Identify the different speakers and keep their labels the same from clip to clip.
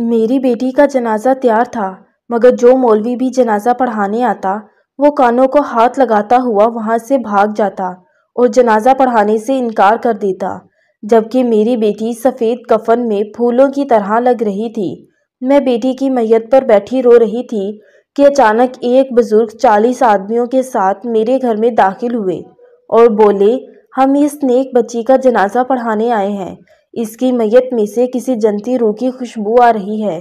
Speaker 1: मेरी बेटी का जनाजा तैयार था मगर जो मौलवी भी जनाजा पढ़ाने आता वो कानों को हाथ लगाता हुआ वहां से भाग जाता और जनाजा पढ़ाने से इनकार कर देता जबकि मेरी बेटी सफ़ेद कफन में फूलों की तरह लग रही थी मैं बेटी की मैयत पर बैठी रो रही थी कि अचानक एक बुज़ुर्ग चालीस आदमियों के साथ मेरे घर में दाखिल हुए और बोले हम इस नेक बच्ची का जनाजा पढ़ाने आए हैं इसकी मैयत में से किसी जंती रू की खुशबू आ रही है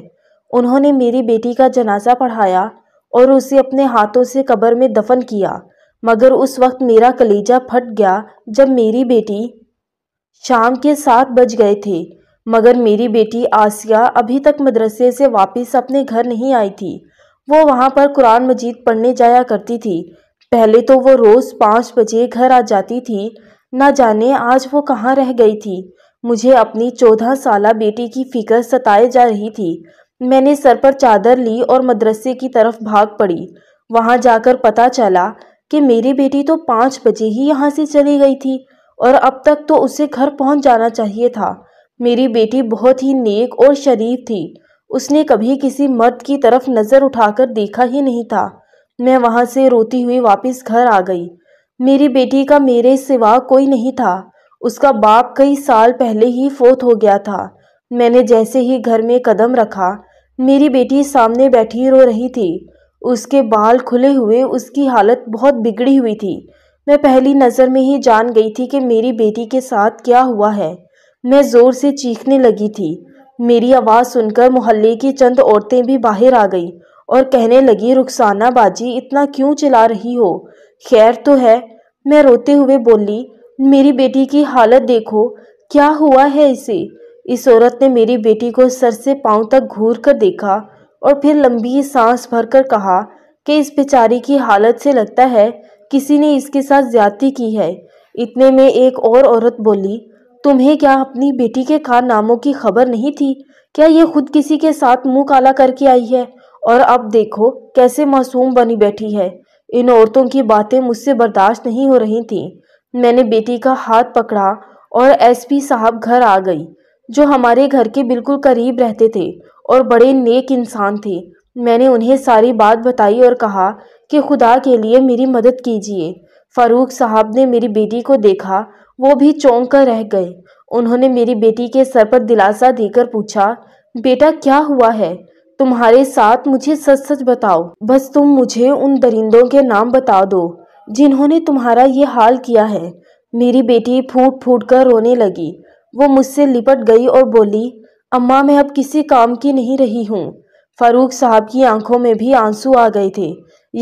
Speaker 1: उन्होंने मेरी बेटी का जनाजा पढ़ाया और उसे अपने हाथों से कब्र में दफन किया मगर उस वक्त मेरा कलेजा फट गया जब मेरी बेटी शाम के सात बज गए थे मगर मेरी बेटी आसिया अभी तक मदरसे से वापस अपने घर नहीं आई थी वो वहाँ पर कुरान मजीद पढ़ने जाया करती थी पहले तो वो रोज़ पाँच बजे घर आ जाती थी ना जाने आज वो कहाँ रह गई थी मुझे अपनी चौदह साल बेटी की फिक्र सताए जा रही थी मैंने सर पर चादर ली और मदरसे की तरफ भाग पड़ी वहां जाकर पता चला कि मेरी बेटी तो पाँच बजे ही यहाँ से चली गई थी और अब तक तो उसे घर पहुँच जाना चाहिए था मेरी बेटी बहुत ही नेक और शरीफ थी उसने कभी किसी मर्द की तरफ नज़र उठाकर देखा ही नहीं था मैं वहाँ से रोती हुई वापस घर आ गई मेरी बेटी का मेरे सिवा कोई नहीं था उसका बाप कई साल पहले ही फोत हो गया था मैंने जैसे ही घर में कदम रखा मेरी बेटी सामने बैठी रो रही थी उसके बाल खुले हुए उसकी हालत बहुत बिगड़ी हुई थी मैं पहली नज़र में ही जान गई थी कि मेरी बेटी के साथ क्या हुआ है मैं ज़ोर से चीखने लगी थी मेरी आवाज़ सुनकर मोहल्ले की चंद औरतें भी बाहर आ गईं और कहने लगी रुखसाना बाजी इतना क्यों चिल्ला रही हो खैर तो है मैं रोते हुए बोली मेरी बेटी की हालत देखो क्या हुआ है इसे इस औरत ने मेरी बेटी को सर से पांव तक घूर कर देखा और फिर लंबी सांस भरकर कहा कि इस बेचारी की हालत से लगता है किसी ने इसके साथ ज्यादती की है इतने में एक और औरत बोली तुम्हें क्या अपनी बेटी के कार नामों की खबर नहीं थी क्या ये खुद किसी के साथ मुंह काला करके आई है और अब देखो कैसे मासूम बनी बैठी है इन औरतों की बातें मुझसे बर्दाश्त नहीं हो रही थीं मैंने बेटी का हाथ पकड़ा और एसपी साहब घर आ गई जो हमारे घर के बिल्कुल करीब रहते थे और बड़े नेक इंसान थे मैंने उन्हें सारी बात बताई और कहा कि खुदा के लिए मेरी मदद कीजिए फारूक साहब ने मेरी बेटी को देखा वो भी चौंक कर रह गए उन्होंने मेरी बेटी के सर पर दिलासा देकर पूछा बेटा क्या हुआ है तुम्हारे साथ मुझे सच सच बताओ बस तुम मुझे उन दरिंदों के नाम बता दो जिन्होंने तुम्हारा ये हाल किया है मेरी बेटी फूट फूट कर रोने लगी वो मुझसे लिपट गई और बोली अम्मा मैं अब किसी काम की नहीं रही हूँ फारूक साहब की आंखों में भी आंसू आ गए थे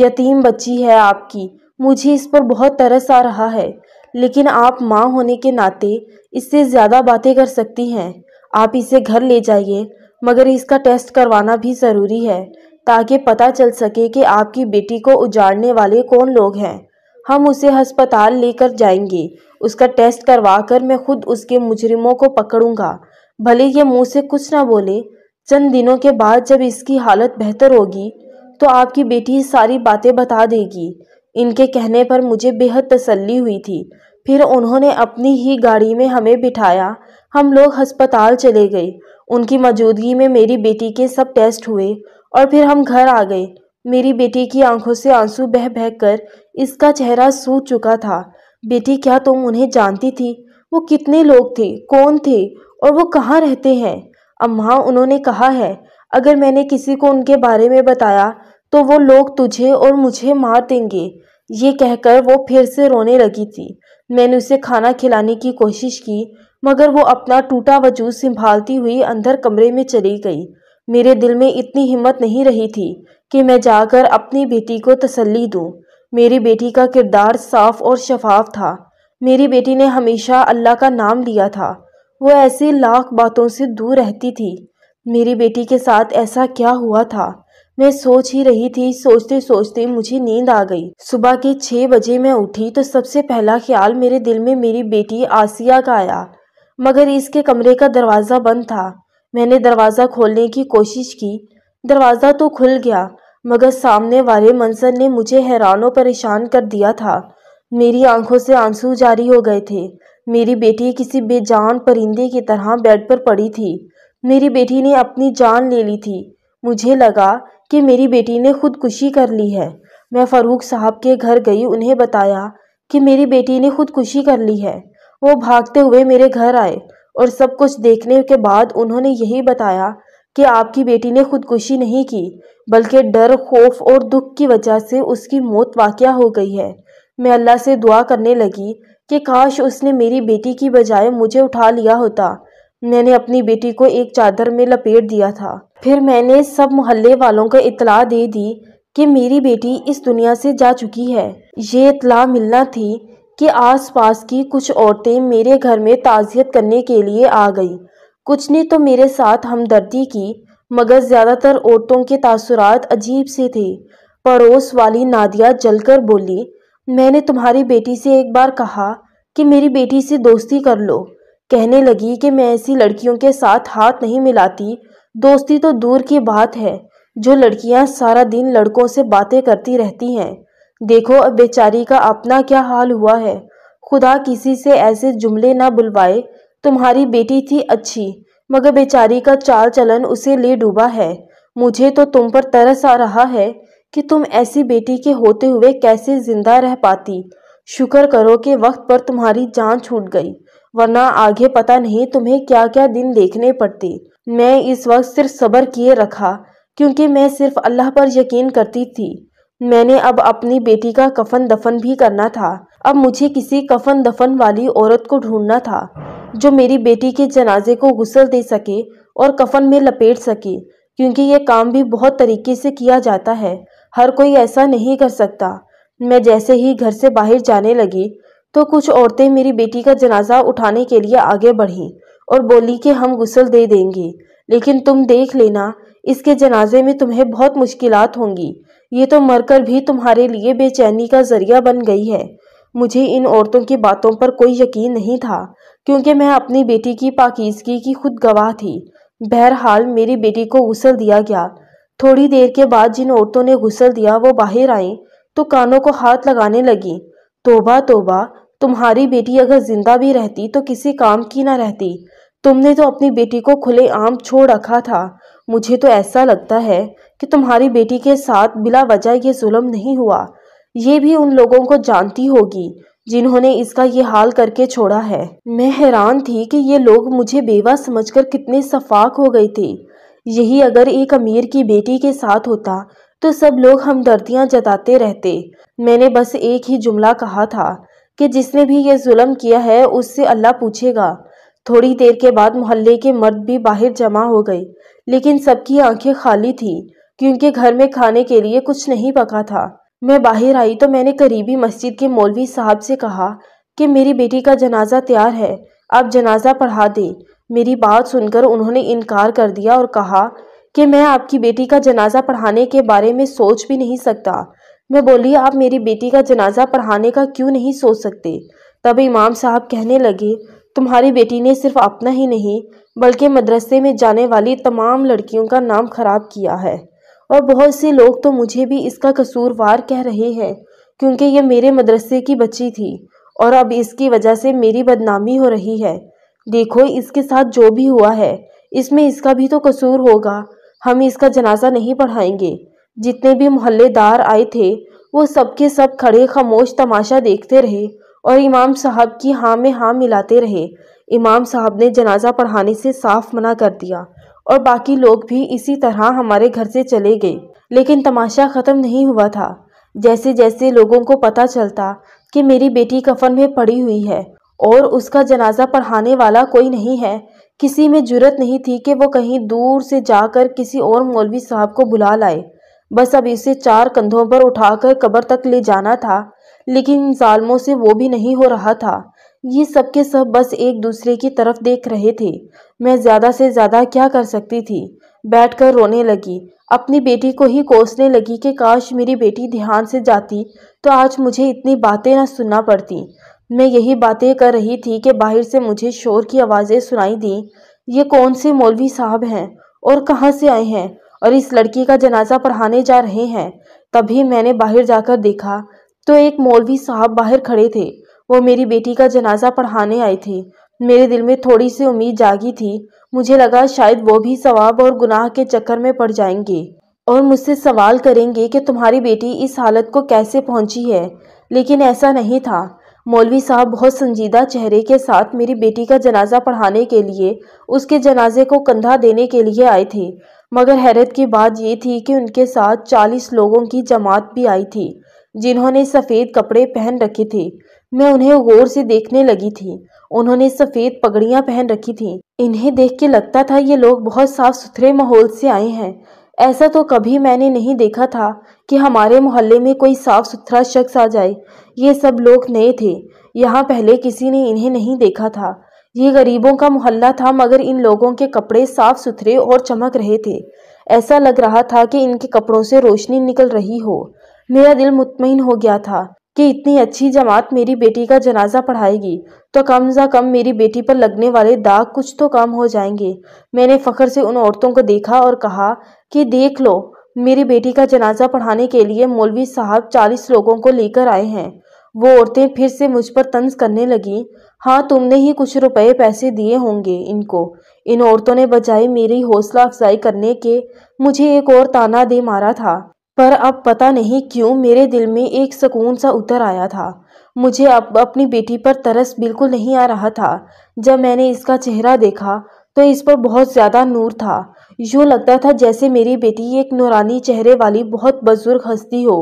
Speaker 1: यतीम बच्ची है आपकी मुझे इस पर बहुत तरस आ रहा है लेकिन आप माँ होने के नाते इससे ज़्यादा बातें कर सकती हैं आप इसे घर ले जाइए मगर इसका टेस्ट करवाना भी ज़रूरी है ताकि पता चल सके कि आपकी बेटी को उजाड़ने वाले कौन लोग हैं हम उसे हस्पताल लेकर जाएंगे उसका टेस्ट करवा कर मैं खुद उसके मुजरिमों को पकड़ूंगा भले ये मुंह से कुछ ना बोले चंद दिनों के बाद जब इसकी हालत बेहतर होगी तो आपकी बेटी सारी बातें बता देगी इनके कहने पर मुझे बेहद तसल्ली हुई थी फिर उन्होंने अपनी ही गाड़ी में हमें बिठाया हम लोग अस्पताल चले गए उनकी मौजूदगी में मेरी बेटी के सब टेस्ट हुए और फिर हम घर आ गए मेरी बेटी की आंखों से आंसू बह बह कर इसका चेहरा सूख चुका था बेटी क्या तुम उन्हें जानती थी वो कितने लोग थे कौन थे और वो कहाँ रहते हैं अम्मा उन्होंने कहा है अगर मैंने किसी को उनके बारे में बताया तो वो लोग तुझे और मुझे मार देंगे ये कहकर वो फिर से रोने लगी थी मैंने उसे खाना खिलाने की कोशिश की मगर वो अपना टूटा वजूद संभालती हुई अंदर कमरे में चली गई मेरे दिल में इतनी हिम्मत नहीं रही थी कि मैं जाकर अपनी बेटी को तसल्ली दूँ मेरी बेटी का किरदार साफ और शफाफ था मेरी बेटी ने हमेशा अल्लाह का नाम लिया था वो ऐसी लाख बातों से दूर रहती थी मेरी बेटी के साथ ऐसा क्या हुआ था मैं सोच ही रही थी सोचते सोचते मुझे नींद आ गई सुबह के छः बजे मैं उठी तो सबसे पहला ख्याल मेरे दिल में मेरी बेटी आसिया का आया मगर इसके कमरे का दरवाज़ा बंद था मैंने दरवाज़ा खोलने की कोशिश की दरवाज़ा तो खुल गया मगर सामने वाले मंसर ने मुझे हैरान और परेशान कर दिया था मेरी आंखों से आंसू जारी हो गए थे मेरी बेटी किसी बेजान परिंदे की तरह बेड पर पड़ी थी मेरी बेटी ने अपनी जान ले ली थी मुझे लगा कि मेरी बेटी ने खुदकुशी कर ली है मैं फ़ारूक साहब के घर गई उन्हें बताया कि मेरी बेटी ने खुदकुशी कर ली है वो भागते हुए मेरे घर आए और सब कुछ देखने के बाद उन्होंने यही बताया कि आपकी बेटी ने खुदकुशी नहीं की बल्कि डर खौफ और दुख की वजह से उसकी मौत वाक़ हो गई है मैं अल्लाह से दुआ करने लगी कि काश उसने मेरी बेटी की बजाय मुझे उठा लिया होता मैंने अपनी बेटी को एक चादर में लपेट दिया था फिर मैंने सब मोहल्ले वालों को इतला दे दी कि मेरी बेटी इस दुनिया से जा चुकी है ये इतला मिलना थी कि आसपास की कुछ औरतें मेरे घर में ताज़ियत करने के लिए आ गई कुछ ने तो मेरे साथ हमदर्दी की मगर ज़्यादातर औरतों के तासुरात अजीब से थे पड़ोस वाली नादिया जलकर बोली मैंने तुम्हारी बेटी से एक बार कहा कि मेरी बेटी से दोस्ती कर लो कहने लगी कि मैं ऐसी लड़कियों के साथ हाथ नहीं मिलाती दोस्ती तो दूर की बात है जो लड़कियां सारा दिन लड़कों से बातें करती रहती हैं देखो अब बेचारी का अपना क्या हाल हुआ है खुदा किसी से ऐसे जुमले ना बुलवाए तुम्हारी बेटी थी अच्छी मगर बेचारी का चाल चलन उसे ले डूबा है मुझे तो तुम पर तरस आ रहा है कि तुम ऐसी बेटी के होते हुए कैसे जिंदा रह पाती शुक्र करो कि वक्त पर तुम्हारी जान छूट गई वरना आगे पता नहीं तुम्हें क्या क्या दिन देखने पड़ते मैं इस वक्त सिर्फ सब्र किए रखा क्योंकि मैं सिर्फ अल्लाह पर यकीन करती थी मैंने अब अपनी बेटी का कफन दफन भी करना था अब मुझे किसी कफन दफन वाली औरत को ढूंढना था जो मेरी बेटी के जनाजे को गुसल दे सके और कफन में लपेट सके क्योंकि ये काम भी बहुत तरीके से किया जाता है हर कोई ऐसा नहीं कर सकता मैं जैसे ही घर से बाहर जाने लगी तो कुछ औरतें मेरी बेटी का जनाजा उठाने के लिए आगे बढ़ीं और बोली कि हम गुसल दे देंगे लेकिन तुम देख लेना इसके जनाजे में तुम्हें बहुत मुश्किलात होंगी ये तो मरकर भी तुम्हारे लिए बेचैनी का जरिया बन गई है मुझे इन औरतों की बातों पर कोई यकीन नहीं था क्योंकि मैं अपनी बेटी की पाकिजगी की खुद गवाह थी बहरहाल मेरी बेटी को गुसल दिया गया थोड़ी देर के बाद जिन औरतों ने गुसल दिया वो बाहर आई तो कानों को हाथ लगाने लगी तोबा तोबा तुम्हारी बेटी अगर जिंदा भी रहती तो किसी काम की ना रहती तुमने तो अपनी बेटी को खुले आम छोड़ रखा था मुझे तो ऐसा लगता है कि तुम्हारी बेटी के साथ बिला वजह ये जुल्म नहीं हुआ ये भी उन लोगों को जानती होगी जिन्होंने इसका ये हाल करके छोड़ा है मैं हैरान थी कि ये लोग मुझे बेवा समझकर कितने सफाक हो गई थी यही अगर एक अमीर की बेटी के साथ होता तो सब लोग हमदर्दियाँ जताते रहते मैंने बस एक ही जुमला कहा था कि जिसने भी ये जुल्म किया है उससे अल्लाह पूछेगा थोड़ी देर के बाद मोहल्ले के मर्द भी बाहर जमा हो गए लेकिन सबकी आंखें खाली थीं क्योंकि घर में खाने के लिए कुछ नहीं पका था मैं बाहर आई तो मैंने करीबी मस्जिद के मौलवी साहब से कहा कि मेरी बेटी का जनाजा तैयार है आप जनाजा पढ़ा दें मेरी बात सुनकर उन्होंने इनकार कर दिया और कहा कि मैं आपकी बेटी का जनाजा पढ़ाने के बारे में सोच भी नहीं सकता मैं बोली आप मेरी बेटी का जनाजा पढ़ाने का क्यों नहीं सोच सकते तब इमाम साहब कहने लगे तुम्हारी बेटी ने सिर्फ अपना ही नहीं बल्कि मदरसे में जाने वाली तमाम लड़कियों का नाम खराब किया है और बहुत से लोग तो मुझे भी इसका कसूरवार कह रहे हैं क्योंकि यह मेरे मदरसे की बच्ची थी और अब इसकी वजह से मेरी बदनामी हो रही है देखो इसके साथ जो भी हुआ है इसमें इसका भी तो कसूर होगा हम इसका जनाजा नहीं पढ़ाएंगे जितने भी मोहल्लेदार आए थे वो सबके सब खड़े खामोश तमाशा देखते रहे और इमाम साहब की हाँ में हाँ मिलाते रहे इमाम साहब ने जनाजा पढ़ाने से साफ मना कर दिया और बाकी लोग भी इसी तरह हमारे घर से चले गए लेकिन तमाशा ख़त्म नहीं हुआ था जैसे जैसे लोगों को पता चलता कि मेरी बेटी कफन में पड़ी हुई है और उसका जनाजा पढ़ाने वाला कोई नहीं है किसी में जुरत नहीं थी कि वो कहीं दूर से जाकर किसी और मौलवी साहब को बुला लाए बस अब इसे चार कंधों पर उठाकर कब्र तक ले जाना था लेकिन जालमों से वो भी नहीं हो रहा था ये सब के सब बस एक दूसरे की तरफ देख रहे थे मैं ज़्यादा से ज़्यादा क्या कर सकती थी बैठकर रोने लगी अपनी बेटी को ही कोसने लगी कि काश मेरी बेटी ध्यान से जाती तो आज मुझे इतनी बातें ना सुनना पड़ती मैं यही बातें कर रही थी कि बाहर से मुझे शोर की आवाज़ें सुनाई दी ये कौन से मौलवी साहब हैं और कहाँ से आए हैं और इस लड़की का जनाजा पढ़ाने जा रहे हैं तभी मैंने बाहर जाकर देखा तो एक मौलवी साहब बाहर खड़े थे वो मेरी बेटी का जनाजा पढ़ाने आए थे मेरे दिल में थोड़ी सी उम्मीद जागी थी मुझे लगा शायद वो भी सवाब और गुनाह के चक्कर में पड़ जाएंगे और मुझसे सवाल करेंगे कि तुम्हारी बेटी इस हालत को कैसे पहुंची है लेकिन ऐसा नहीं था मौलवी साहब बहुत संजीदा चेहरे के साथ मेरी बेटी का जनाजा पढ़ाने के लिए उसके जनाजे को कंधा देने के लिए आए थे मगर हैरत की बात ये थी कि उनके साथ चालीस लोगों की जमात भी आई थी जिन्होंने सफ़ेद कपड़े पहन रखे थे मैं उन्हें गौर से देखने लगी थी उन्होंने सफ़ेद पगड़ियाँ पहन रखी थीं। इन्हें देख के लगता था ये लोग बहुत साफ सुथरे माहौल से आए हैं ऐसा तो कभी मैंने नहीं देखा था कि हमारे मोहल्ले में कोई साफ सुथरा शख्स आ जाए ये सब लोग नए थे यहाँ पहले किसी ने इन्हें नहीं देखा था ये गरीबों का मोहल्ला था मगर इन लोगों के कपड़े साफ सुथरे और चमक रहे थे ऐसा लग रहा था कि इनके कपड़ों से रोशनी निकल रही हो मेरा दिल मुतमिन हो गया था कि इतनी अच्छी जमात मेरी बेटी का जनाजा पढ़ाएगी तो कम से कम मेरी बेटी पर लगने वाले दाग कुछ तो कम हो जाएंगे मैंने फ़ख्र से उन औरतों को देखा और कहा कि देख लो मेरी बेटी का जनाजा पढ़ाने के लिए मौलवी साहब चालीस लोगों को लेकर आए हैं वो औरतें फिर से मुझ पर तंज करने लगी हाँ तुमने ही कुछ रुपए पैसे दिए होंगे इनको इन औरतों ने बजाय मेरी हौसला अफजाई करने के मुझे एक और ताना दे मारा था पर अब पता नहीं क्यों मेरे दिल में एक सुकून सा उतर आया था मुझे अब अपनी बेटी पर तरस बिल्कुल नहीं आ रहा था जब मैंने इसका चेहरा देखा तो इस पर बहुत ज़्यादा नूर था यूँ लगता था जैसे मेरी बेटी एक नूरानी चेहरे वाली बहुत बुजुर्ग हस्ती हो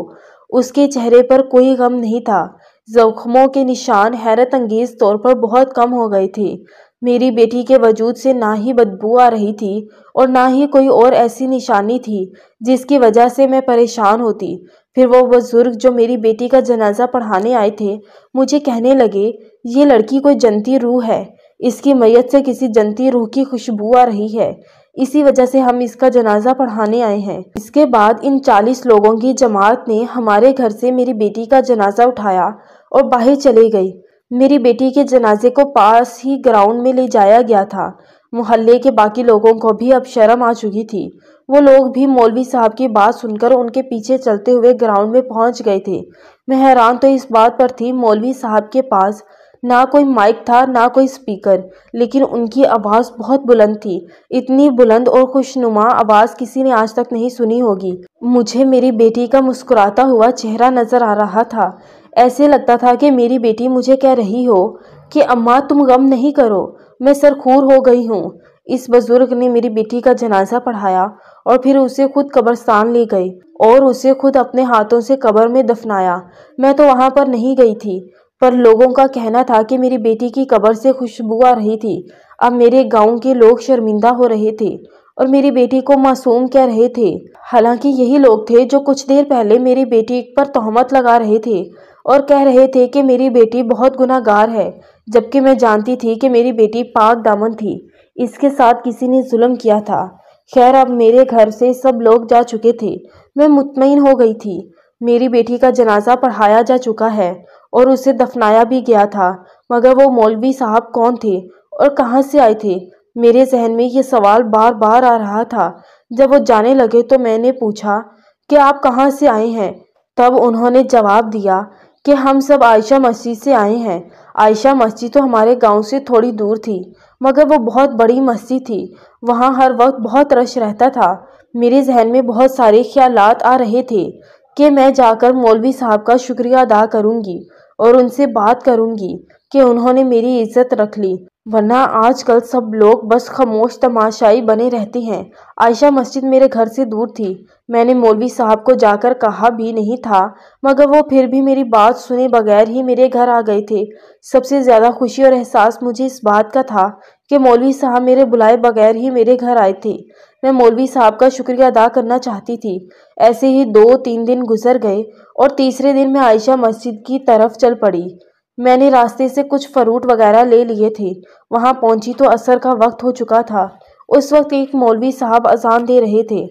Speaker 1: उसके चेहरे पर कोई गम नहीं था जख्मों के निशान हैरत अंगेज तौर पर बहुत कम हो गए थे मेरी बेटी के वजूद से ना ही बदबू आ रही थी और ना ही कोई और ऐसी निशानी थी जिसकी वजह से मैं परेशान होती फिर वो बुज़ुर्ग जो मेरी बेटी का जनाजा पढ़ाने आए थे मुझे कहने लगे ये लड़की कोई जंती रूह है इसकी मैयत से किसी जंती रूह की खुशबू आ रही है इसी वजह से हम इसका जनाजा पढ़ाने आए हैं इसके बाद इन चालीस लोगों की जमात ने हमारे घर से मेरी बेटी का जनाजा उठाया और बाहर चले गई मेरी बेटी के जनाजे को पास ही ग्राउंड में ले जाया गया था मोहल्ले के बाकी लोगों को भी अब शर्म आ चुकी थी वो लोग भी मौलवी साहब की बात सुनकर उनके पीछे चलते हुए ग्राउंड में पहुंच गए थे मैं हैरान तो इस बात पर थी मौलवी साहब के पास ना कोई माइक था ना कोई स्पीकर लेकिन उनकी आवाज़ बहुत बुलंद थी इतनी बुलंद और खुशनुमा आवाज़ किसी ने आज तक नहीं सुनी होगी मुझे मेरी बेटी का मुस्कुराता हुआ चेहरा नज़र आ रहा था ऐसे लगता था कि मेरी बेटी मुझे कह रही हो कि अम्मा तुम गम नहीं करो मैं सरखूर हो गई हूँ इस बुजुर्ग ने मेरी बेटी का जनाजा पढ़ाया और फिर उसे खुद कब्रस्तान ले गई और उसे खुद अपने हाथों से कब्र में दफनाया मैं तो वहाँ पर नहीं गई थी पर लोगों का कहना था कि मेरी बेटी की कब्र से खुशबू आ रही थी अब मेरे गांव के लोग शर्मिंदा हो रहे थे और मेरी बेटी को मासूम कह रहे थे हालांकि यही लोग थे जो कुछ देर पहले मेरी बेटी पर तोहमत लगा रहे थे और कह रहे थे कि मेरी बेटी बहुत गुनागार है जबकि मैं जानती थी कि मेरी बेटी पाक दामन थी इसके साथ किसी ने जुल्म किया था खैर अब मेरे घर से सब लोग जा चुके थे मैं मुतमिन हो गई थी मेरी बेटी का जनाजा पढ़ाया जा चुका है और उसे दफनाया भी गया था मगर वो मौलवी साहब कौन थे और कहाँ से आए थे मेरे जहन में ये सवाल बार बार आ रहा था जब वो जाने लगे तो मैंने पूछा कि आप कहाँ से आए हैं तब उन्होंने जवाब दिया कि हम सब आयशा मस्जिद से आए हैं आयशा मस्जिद तो हमारे गांव से थोड़ी दूर थी मगर वो बहुत बड़ी मस्जिद थी वहाँ हर वक्त बहुत रश रहता था मेरे जहन में बहुत सारे ख्याल आ रहे थे कि मैं जाकर मौलवी साहब का शुक्रिया अदा करूँगी और उनसे बात करूँगी कि उन्होंने मेरी इज्जत रख ली वरना आजकल सब लोग बस खामोश तमाशाई बने रहते हैं आयशा मस्जिद मेरे घर से दूर थी मैंने मौलवी साहब को जाकर कहा भी नहीं था मगर वो फिर भी मेरी बात सुने बगैर ही मेरे घर आ गए थे सबसे ज़्यादा खुशी और एहसास मुझे इस बात का था कि मौलवी साहब मेरे बुलाए बगैर ही मेरे घर आए थे मैं मौलवी साहब का शुक्रिया अदा करना चाहती थी ऐसे ही दो तीन दिन गुजर गए और तीसरे दिन मैं आयशा मस्जिद की तरफ चल पड़ी मैंने रास्ते से कुछ फरूट वगैरह ले लिए थे वहाँ पहुँची तो असर का वक्त हो चुका था उस वक्त एक मौलवी साहब अजान दे रहे थे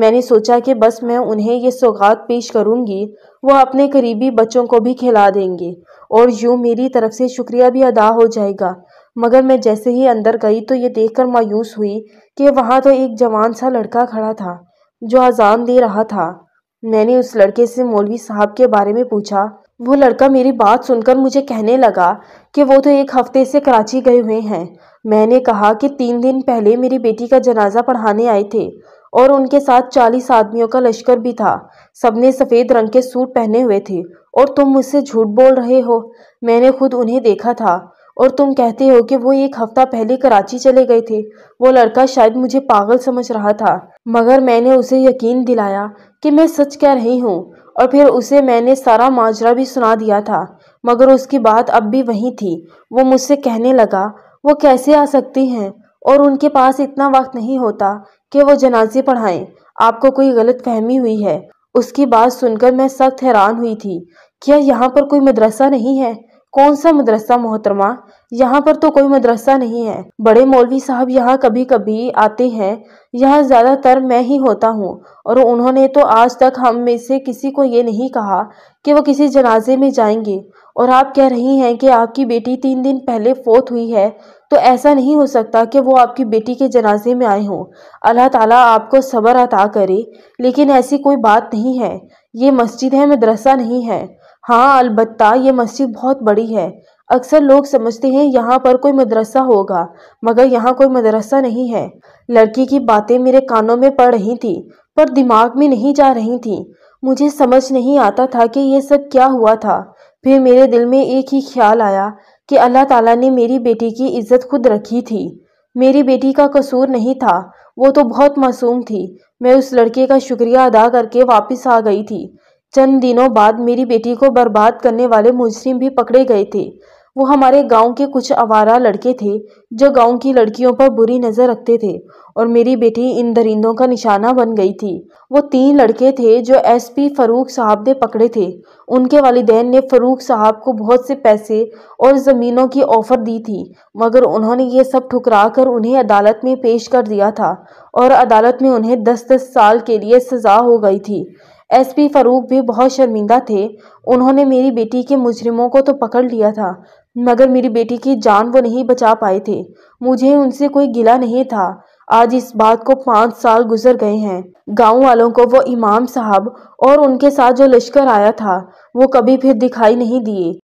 Speaker 1: मैंने सोचा कि बस मैं उन्हें ये सौगात पेश करूँगी वह अपने करीबी बच्चों को भी खिला देंगे और यूँ मेरी तरफ से शुक्रिया भी अदा हो जाएगा मगर मैं जैसे ही अंदर गई तो ये देखकर मायूस हुई कि वहाँ तो एक जवान सा लड़का खड़ा था जो अजान दे रहा था मैंने उस लड़के से मौलवी साहब के बारे में पूछा वो लड़का मेरी बात सुनकर मुझे कहने लगा कि वो तो एक हफ्ते से कराची गए हुए हैं मैंने कहा कि तीन दिन पहले मेरी बेटी का जनाजा पढ़ाने आए थे और उनके साथ चालीस आदमियों का लश्कर भी था सबने सफ़ेद रंग के सूट पहने हुए थे और तुम मुझसे झूठ बोल रहे हो मैंने खुद उन्हें देखा था और तुम कहते हो कि वो एक हफ्ता पहले कराची चले गए थे वो लड़का शायद मुझे पागल समझ रहा था मगर मैंने उसे यकीन दिलाया कि मैं सच कह रही हूँ और फिर उसे मैंने सारा माजरा भी सुना दिया था मगर उसकी बात अब भी वही थी वो मुझसे कहने लगा वो कैसे आ सकती हैं और उनके पास इतना वक्त नहीं होता कि वो जनाजे पढ़ाएं आपको कोई गलत फहमी हुई है उसकी बात सुनकर मैं सख्त हैरान हुई थी क्या यहाँ पर कोई मदरसा नहीं है कौन सा मदरसा मोहतरमा यहाँ पर तो कोई मदरसा नहीं है बड़े मौलवी साहब यहाँ कभी कभी आते हैं यहाँ ज़्यादातर मैं ही होता हूँ और उन्होंने तो आज तक हम में से किसी को ये नहीं कहा कि वो किसी जनाजे में जाएंगे और आप कह रही हैं कि आपकी बेटी तीन दिन पहले फोत हुई है तो ऐसा नहीं हो सकता कि वो आपकी बेटी के जनाजे में आए हों अल्लाह ताला आपको सब्र अता करे लेकिन ऐसी कोई बात नहीं है ये मस्जिद है मदरसा नहीं है हाँ अलबत्ता ये मस्जिद बहुत बड़ी है अक्सर लोग समझते हैं यहाँ पर कोई मदरसा होगा मगर यहाँ कोई मदरसा नहीं है लड़की की बातें मेरे कानों में पड़ रही थी पर दिमाग में नहीं जा रही थी मुझे समझ नहीं आता था कि यह सब क्या हुआ था फिर मेरे दिल में एक ही ख्याल आया कि अल्लाह ताला ने मेरी बेटी की इज्जत खुद रखी थी मेरी बेटी का कसूर नहीं था वो तो बहुत मासूम थी मैं उस लड़के का शुक्रिया अदा करके वापस आ गई थी चंद दिनों बाद मेरी बेटी को बर्बाद करने वाले मुजरिम भी पकड़े गए थे वो हमारे गांव के कुछ आवारा लड़के थे जो गांव की लड़कियों पर बुरी नज़र रखते थे और मेरी बेटी इन दरिंदों का निशाना बन गई थी वो तीन लड़के थे जो एसपी फरूक साहब ने पकड़े थे उनके वालदेन ने फरूक साहब को बहुत से पैसे और ज़मीनों की ऑफ़र दी थी मगर उन्होंने ये सब ठुकरा कर उन्हें अदालत में पेश कर दिया था और अदालत में उन्हें दस दस साल के लिए सज़ा हो गई थी एसपी फरूक भी बहुत शर्मिंदा थे उन्होंने मेरी बेटी के मुजरिमों को तो पकड़ लिया था मगर मेरी बेटी की जान वो नहीं बचा पाए थे मुझे उनसे कोई गिला नहीं था आज इस बात को पाँच साल गुजर गए हैं गांव वालों को वो इमाम साहब और उनके साथ जो लश्कर आया था वो कभी फिर दिखाई नहीं दिए